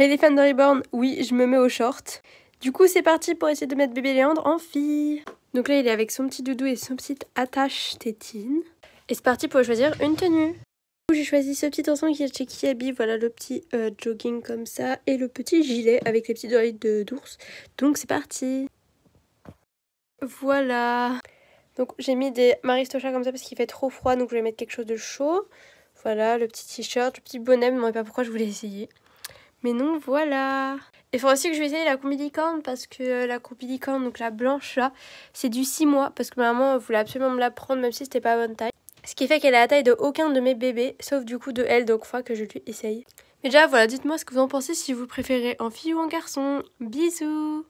Hey les fans de Reborn, oui, je me mets au short. Du coup, c'est parti pour essayer de mettre bébé Léandre en fille. Donc là, il est avec son petit doudou et son petit attache tétine. Et c'est parti pour choisir une tenue. J'ai choisi ce petit ensemble qui est chez Kiabi, voilà le petit euh, jogging comme ça et le petit gilet avec les petites oreilles d'ours. Donc c'est parti Voilà Donc j'ai mis des maristochas comme ça parce qu'il fait trop froid donc je vais mettre quelque chose de chaud. Voilà le petit t-shirt, le petit bonnet, mais je ne pas pourquoi je voulais essayer. Mais non, voilà Il faut aussi que je vais essayer la compilicorne parce que euh, la compilicorne donc la blanche là, c'est du 6 mois parce que maman voulait absolument me la prendre même si c'était pas à bonne taille. Ce qui fait qu'elle a la taille de aucun de mes bébés, sauf du coup de elle, donc fois que je lui essaye. Mais déjà, voilà, dites-moi ce que vous en pensez si vous préférez en fille ou en garçon. Bisous